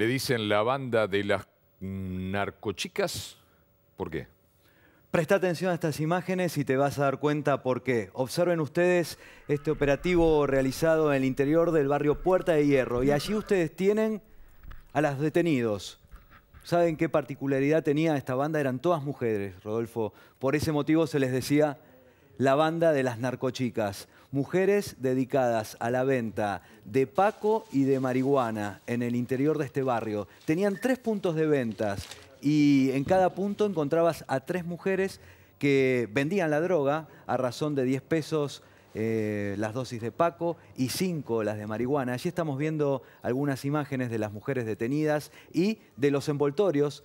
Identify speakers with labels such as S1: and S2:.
S1: Le dicen la banda de las narcochicas. ¿Por qué?
S2: Presta atención a estas imágenes y te vas a dar cuenta por qué. Observen ustedes este operativo realizado en el interior del barrio Puerta de Hierro. Y allí ustedes tienen a las detenidos. ¿Saben qué particularidad tenía esta banda? Eran todas mujeres, Rodolfo. Por ese motivo se les decía la banda de las narcochicas, mujeres dedicadas a la venta de paco y de marihuana en el interior de este barrio. Tenían tres puntos de ventas y en cada punto encontrabas a tres mujeres que vendían la droga a razón de 10 pesos eh, las dosis de Paco y 5 las de marihuana. Allí estamos viendo algunas imágenes de las mujeres detenidas y de los envoltorios.